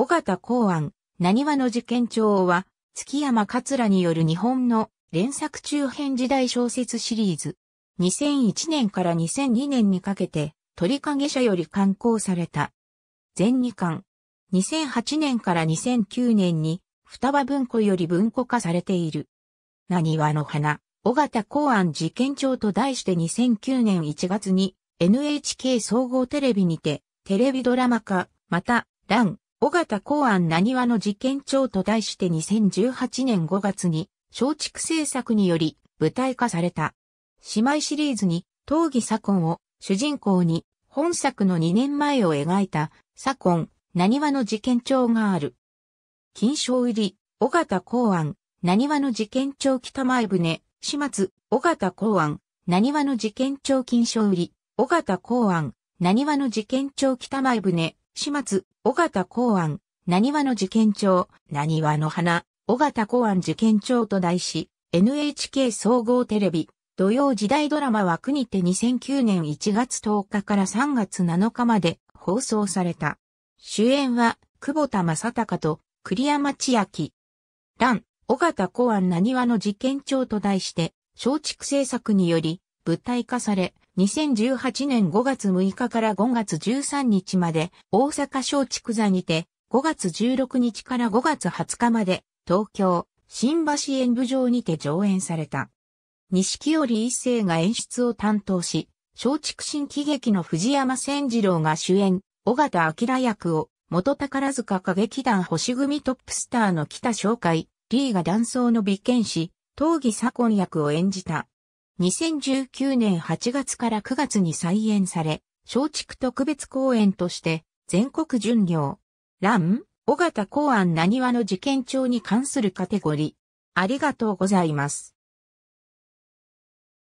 尾形公安、何話の事件帳は、月山桂による日本の連作中編時代小説シリーズ。2001年から2002年にかけて、鳥影社より刊行された。全2巻。2008年から2009年に、双葉文庫より文庫化されている。何話の花、尾形公安事件帳と題して2009年1月に NHK 総合テレビにてテレビドラマ化、また、ン、尾形公安何話の事件帳と題して2018年5月に松竹制作により舞台化された。姉妹シリーズに、闘義左近を主人公に、本作の2年前を描いた、左近、何話の事件帳がある。金賞入り、尾形公安、何話の事件帳北前船、始末、尾形公安、何話の事件帳金賞入り、尾形公安、何話の事件帳北前船、始末、尾形公安、何話の事件帳、何話の花、尾形公安事件帳と題し、NHK 総合テレビ、土曜時代ドラマ枠にて2009年1月10日から3月7日まで放送された。主演は、久保田正隆と栗山千明。乱、尾形公安何話の事件帳と題して、松竹制作により、舞台化され、2018年5月6日から5月13日まで、大阪松竹座にて、5月16日から5月20日まで、東京、新橋演舞場にて上演された。錦織一世が演出を担当し、松竹新喜劇の藤山千次郎が主演、尾形明役を、元宝塚歌劇団星組トップスターの北紹介、リーが断層の美剣士、東義左近役を演じた。2019年8月から9月に再演され、松竹特別公演として全国巡業、ラン、尾形公安何話の事件帳に関するカテゴリー。ありがとうございます。